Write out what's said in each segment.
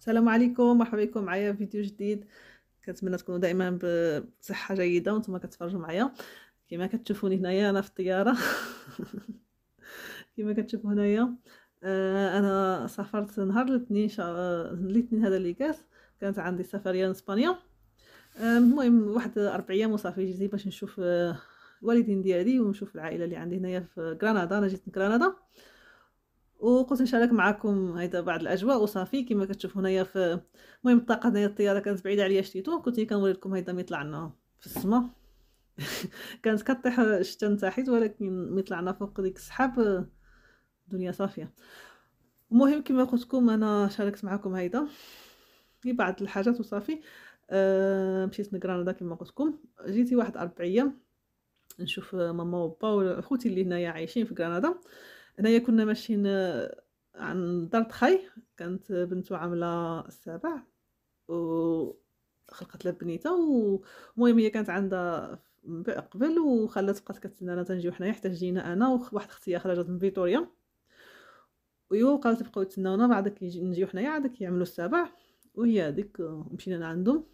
السلام عليكم مرحبا بكم معايا في فيديو جديد كنتمنى تكونوا دائما بصحه جيده وانتم كتفرجوا معايا كما كتشوفوني هنايا انا في الطياره كما كتشوفوا هنايا آه، انا سافرت نهار الاثنين الاثنين هذا اللي كاس كانت عندي سفريه لاسبانيا آه، المهم واحد اربع ايام وصافي جيت باش نشوف الوالدين آه، ديالي ونشوف العائله اللي عندي هنايا في غرناطه انا جيت من غرناطه وقلت نشارك معكم هيدا بعض الاجواء وصافي كما كتشوفوا هنايا في المهم الطاقه هنايا الطياره كانت بعيده عليا شتيتو كنت كنوري لكم هيدا مي طلعنا في السماء كانت كطيح الشتا من تحت ولكن مي طلعنا فوق ديك السحاب الدنيا صافيه المهم كما قلت لكم انا شاركت معكم هيدا في بعض الحاجات وصافي آه، مشيت لكراندا كما قلت لكم جيتي واحد اربع ايام نشوف ماما وبا وخوتي اللي هنايا عايشين في غرناطه هنايا كنا ماشيين عند دار خي كانت بنتو عامله السابع وخلقت لها بنيته ومهم هي كانت عندها قبل وخلات بقات كتسنانا تنجيو حنايا حتى جينا انا وواحد اختي خرجت من فيتوريا ويو قالت بقاو يتسناونا بعدا كي نجيو حنايا عاد كيعملوا السابع وهي هذيك مشينا لعندهم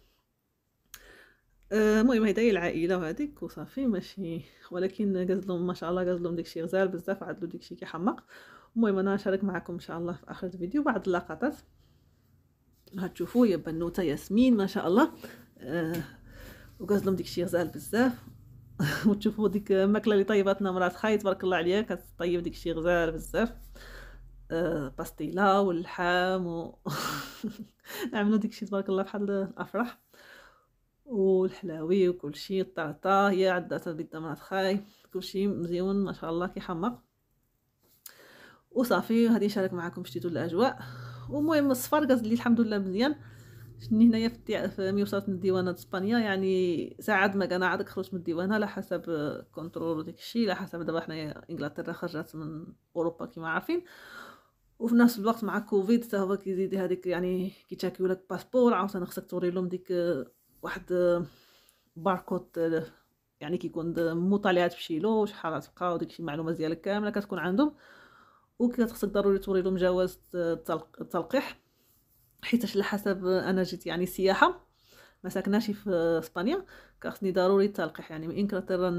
المهم هيدا هي العائله وهذيك وصافي ماشي ولكن قاز لهم ما شاء الله قاز لهم داكشي غزال بزاف عدلو داكشي كيحمق المهم انا نشارك معكم ان شاء الله في اخر الفيديو بعض اللقطات هتشوفوا يا بنوته ياسمين ما شاء الله أه وقاز لهم داكشي غزال بزاف وتشوفوا ديك الماكله اللي طيباتنا مرات خاي تبارك الله عليها كتطيب داكشي غزال بزاف أه باستيلا واللحام و... نعملو داكشي تبارك الله بحال الافراح والحلاوي وكل شيء الطعطا هي عدات البيضة مع الخاي كل شيء مزيون ما شاء الله كيحمق وصافي غادي نشارك معكم شتيتو الاجواء ومهم الصفار قاز لي الحمد لله مزيان شني هنايا في, مي وصلت من ديوانه اسبانيا يعني ساعات ما كان عاد خرجت من الديوانه على حسب كنترول وداك الشيء على حسب دابا حنايا انجلترا خرجت من اوروبا كيما عارفين وفي نفس الوقت مع كوفيد حتى هو كيزيد هذيك يعني كيتشاكيو لك باسبور عاوتاني خصك توري لهم ديك واحد باركود يعني كيكون مطالعات بشي لو شحال غتبقى وديك المعلومات ديالك كامله كتكون عندهم وكتخصك ضروري توري لهم جواز التلقيح حيت على حسب انا جيت يعني سياحه ما ساكناش في اسبانيا كخصني ضروري التلقيح يعني من انكلترا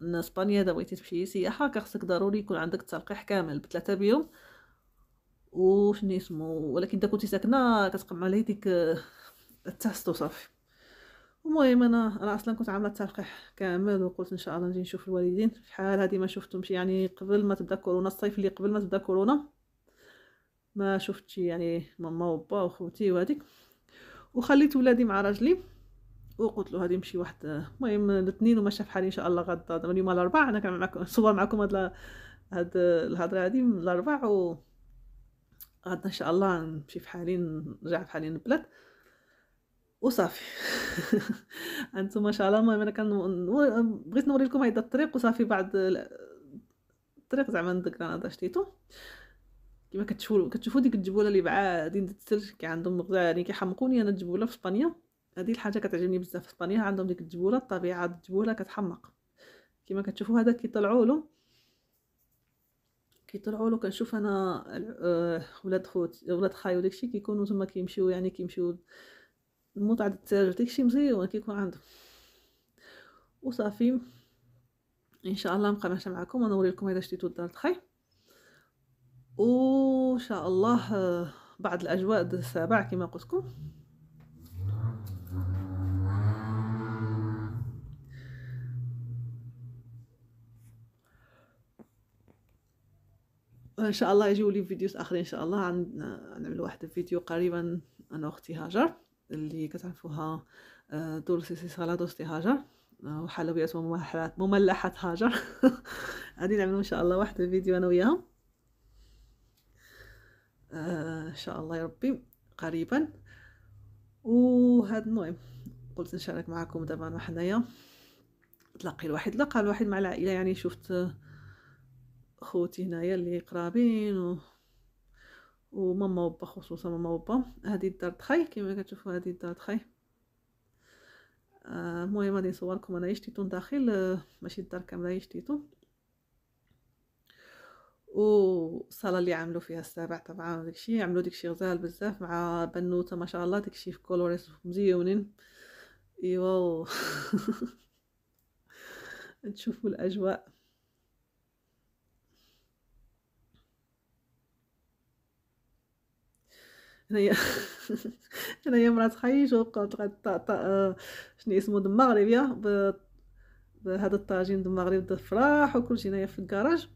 من اسبانيا اذا بغيتي تمشي سياحه كخصك ضروري يكون عندك التلقيح كامل بثلاثه بيوم وشنو اسمه ولكن اذا كنتي ساكنه كتقمع عليه ديك التست وصافي المهم انا انا اصلا كنت عامله تلقيح كامل وقلت ان شاء الله نجي نشوف الوالدين شحال هذه ما شفتهمش يعني قبل ما تبدا كورونا الصيف اللي قبل ما تبدا كورونا ما شفتش يعني ماما وبا وخوتي وهذيك وخليت ولادي مع راجلي وقلت له هذه مشي واحد المهم الاثنين وما شاف حالي ان شاء الله غدا دابا اليوم الاربعاء انا كان معكم صور معكم هاد هاد الهضره هذه من الاربعاء و غدا ان شاء الله نمشي في حالي نرجع في حالي للبلاد وصافي انتم ما شاء الله المهم انا كان بغيت نوري لكم هذا الطريق وصافي بعد الطريق زعما ندك انا شتيتو كما كتشوفوا كتشوفوا ديك الجبوله اللي بعادين الثلج كي عندهم مغزى يعني كيحمقوني انا الجبوله في اسبانيا هذه الحاجه كتعجبني بزاف في اسبانيا عندهم ديك الجبوله الطبيعه الجبوله كتحمق كما كتشوفوا هذا كيطلعوا له كيطلعوا له كنشوف انا آه، ولاد خوت ولاد خاي وداكشي كيكونوا تما كيمشيو يعني كيمشيو المتعة ديال التاجر داكشي مزيون كيكون عنده وصافي ان شاء الله نبقى ماشيه معكم ونوري لكم اذا شتيتو الدار تخي وان شاء الله بعد الاجواء ديال السابع كما قلت لكم ان شاء الله يجيو لي فيديوز اخرين ان شاء الله نعمل واحد الفيديو قريبا انا اختي هاجر اللي كتعرفوها دول آه، سيسي سي هاجر آه، وحلويات ومملحات مملحات هاجر غادي نعملو ان شاء الله واحد الفيديو انا وياهم آه، ان شاء الله يا ربي قريبا وهذا المهم قلت نشارك معكم دابا انا حنايا تلاقي الواحد لقى الواحد مع العائله يعني شفت خوتي هنايا اللي قرابين و وماما وبا خصوصا ماما وبا هذه الدار دخاي كما كتشوفوا هذه الدار دخاي آه، المهم آه غادي نصوركم انا شتيتو داخل آه ماشي الدار كامله شتيتو والصاله اللي عملوا فيها السابع طبعا داكشي عملوا داكشي غزال بزاف مع بنوته ما شاء الله داكشي في كولوريس مزيونين ايوا تشوفوا الاجواء هنايا هنايا مرات خيش وبقات غتعطى آه، شنو اسمه دم مغربيه بهذا الطاجين دم مغربي الفراح وكلشي هنايا في الكراج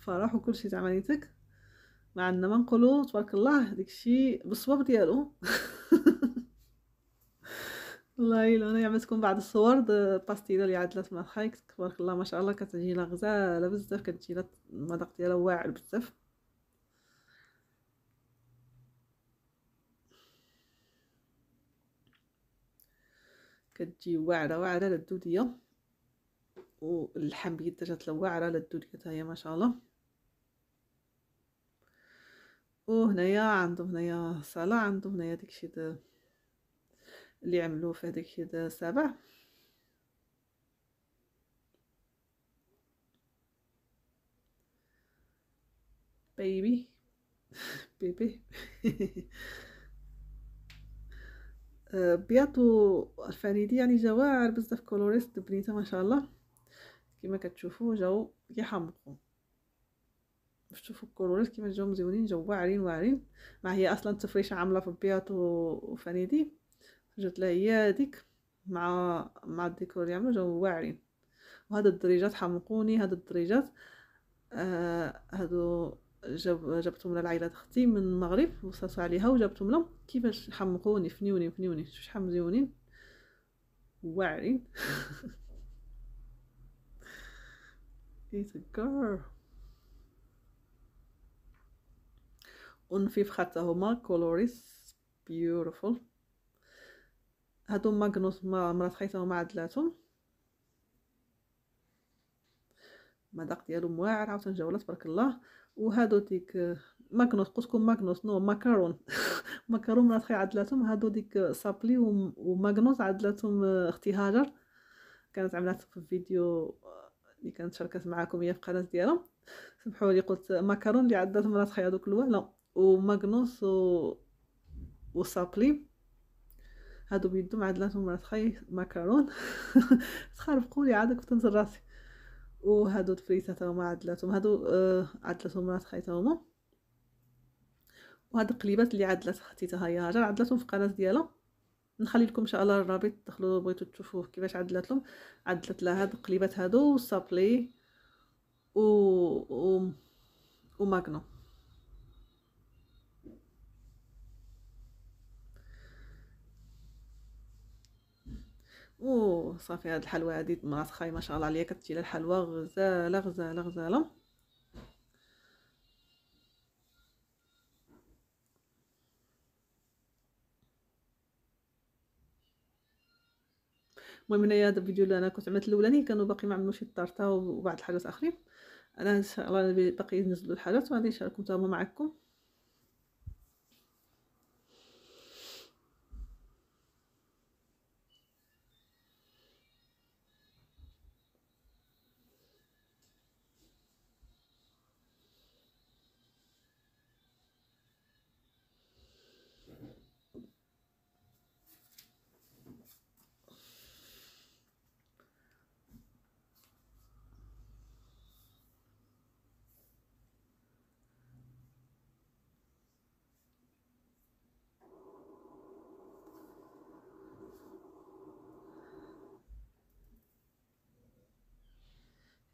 فرح وكلشي تاع مدينتك ما عندنا ما نقولو تبارك الله داكشي بالصواب ديالو والله الا انا عملتكم بعض الصور الباستيله اللي عدلات مع خايك تبارك الله ما شاء الله كتعجينا غزاله بزاف كتجينا المذاق ديالها واعر بزاف كتجي واعره واعره للدوديه واللحم بيد جات واعره للدوديه هي ما شاء الله وهنايا عندهم هنايا صالة عندهم هنايا داكشي اللي عملوه في هذاك دا سبع بيبي بيبي بياتو الفريدي يعني جواعر بزاف كولوريست بنيته ما شاء الله كما كتشوفوا جاو كيحمقوا باش الكولوريست كيما جاو مزيونين جاو واعرين واعرين مع هي اصلا تفريشه عامله في بياتو وفنيدي جات لها هي هذيك مع مع الديكور اللي عملوا جاو واعرين وهاد الدريجات حمقوني هاد الدريجات آه هادو جاب جابتهم لعائله العائلات اختي من المغرب وصلت عليها وجابتهم لهم كيفاش حمقوني فنيوني فنيوني شوف شحال مزيونين واعرين ايت اون ونفيف حتى هما كولوريس بيوتيفول هادو ماغنوس ما مرات خيتهم ما عدلاتهم المذاق ديالهم واعر عاوتاني جوله تبارك الله وهادو ديك ماكنوس قلتلكم ماكنوس نو ماكارون ماكارون راه خي عدلاتهم هادو ديك سابلي وماكنوس عدلاتهم آه، اختي هاجر كانت عملات في فيديو آه، اللي كانت شاركت معاكم هي في القناه ديالها سمحوا لي قلت ماكارون اللي عدلاتهم مرات خي هادوك الوهله وماكنوس و وسابلي هادو بيدهم عدلاتهم مرات خي ماكارون تخرفقوا لي عاد كنت راسي وهادو الفريسة تاوما عدلاتهم هادو آه عدلاتهم مرات خاي تاهما وهاد القليبات اللي عدلات اختي تا هي هاجر عدلاتهم في القناه ديالها نخلي لكم ان شاء الله الرابط تدخلوا بغيتو تشوفوه كيفاش عدلات لهم عدلت لها هاد القليبات هادو والصابلي و و وماكنو او صافي هاد الحلوه هادي مراسخه ما شاء الله عليا كتجي الحلوه غزاله غزاله غزاله المهم هنايا هذا الفيديو اللي انا كنت عملت الاولاني كانوا باقي ما عملوش الطرطه وبعض الحاجات اخرين انا ان شاء الله باقي نزلوا الحاجات وغادي نشاركهم تما معكم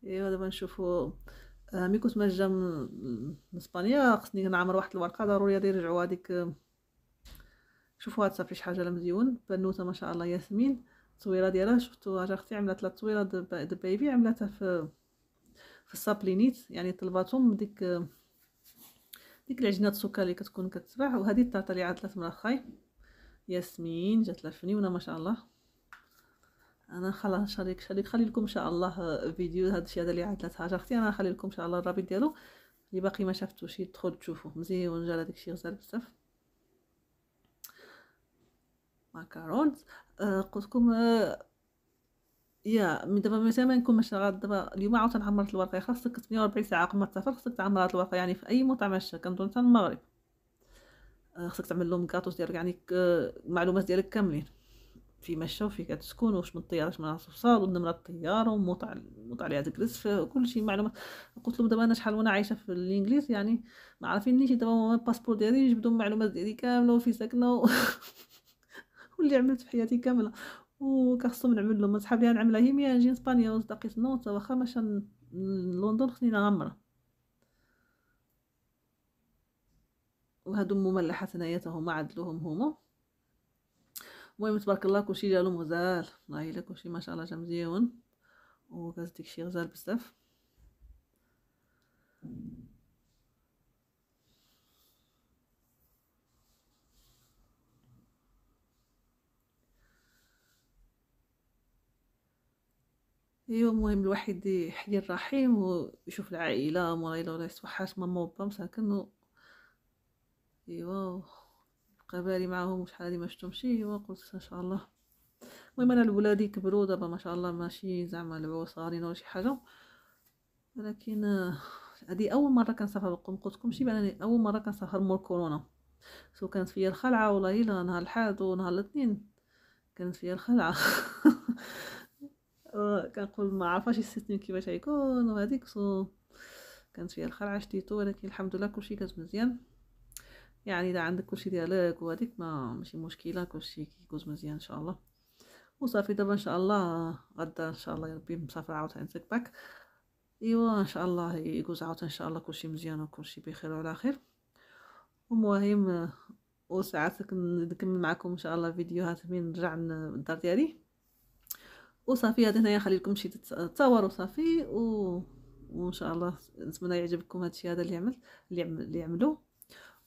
ايوا دابا نشوفوا آه، مي كنت ماجا من اسبانيا خصني نعمر واحد الورقه ضروري غادي يرجعوا هذيك شوفوا هاد صافي شي حاجه مزيون بنوته ما شاء الله ياسمين التصويره ديالها شفتوا هاجا اختي عملت لها تصويره د بيبي عملتها في في السابلينيت يعني طلباتهم ديك ديك العجينه السكر اللي كتكون كتباع وهذه الطاطا اللي عاد لها من خاي ياسمين جات لها فنيونه ما شاء الله انا خلاص شريك شريك خلي لكم ان شاء الله آه، فيديو هذا الشيء هذا اللي عاد ثلاث حاجه اختي انا خلي لكم ان شاء الله الرابط ديالو اللي باقي ما شفتوش يدخل تشوفوه مزيون جا الشيء غزال بزاف ماكارونز آه قلت لكم آه يا من دابا مثلا ما نكون مش غاد دابا اليوم عاوتاني عمرت الورقه خاصك 48 ساعه قبل ما تسافر خاصك تعمر هاد الورقه يعني في اي مطعم عشا كنظن حتى المغرب آه، خاصك تعمل لهم كاطوس ديالك يعني المعلومات آه، ديالك كاملين في مشاو فيك تسكن واش من واش من و نمرة الطياره وموت على موت عليها تكرس وكل شيء معلومات قلت لهم دابا انا شحال وانا عايشه في الانجليز يعني ما عارفينيش دابا الباسبور ديالي جبدوا المعلومات ديالي كامله وفي ساكنه و... واللي عملت في حياتي كامله وكخصهم نعمل لهم صحاب لي نعملها هي ميا نجي اسبانيا في نوت واخا مشا لندن خصني نغمرها وهادو مملحات هنايا تاهما عدلوهم هما المهم تبارك الله كلشي ديالهم غزال الله يلا كلشي ما شاء الله جا مزيون وكاز داكشي غزال بزاف ايوا المهم الواحد يحيي الرحيم ويشوف العائله مولاي ولا يصبح حاس ماما وبا مساكن ايوا قبالي معاهم وشحال ما شفتهم شي هو قلت ان شاء الله المهم انا الولادي كبروا دابا ما شاء الله ماشي زعما لعبوا صغارين ولا شي حاجه ولكن هذه آه، اول مره كنسافر بالقوم قلت لكم شي بانني اول مره كنسافر مور كورونا سو كانت فيا الخلعه والله نهار الحاد ونهار الاثنين كانت فيا الخلعه آه، كنقول ما عرفاش السيستم كيفاش غيكون وهذيك سو كانت فيا الخلعه شتيتو ولكن الحمد لله كلشي كانت مزيان يعني اذا عندك كلشي ديالك وهاديك ما ماشي مشكله كلشي كيجوز مزيان ان شاء الله وصافي دابا ان شاء الله غدا ان شاء الله ربي مسافره عاوت عندك باك ايوا ان شاء الله يجوز عاوت ان شاء الله كلشي مزيان وكلشي بخير وعلى خير ومهم وساعات نكمل معكم ان شاء الله فيديوهات من نرجع للدار ديالي وصافي هذا هنايا نخلي لكم شي تصور وصافي و... وان شاء الله نتمنى يعجبكم هذا الشيء هذا عمل اللي عمل اللي عملوه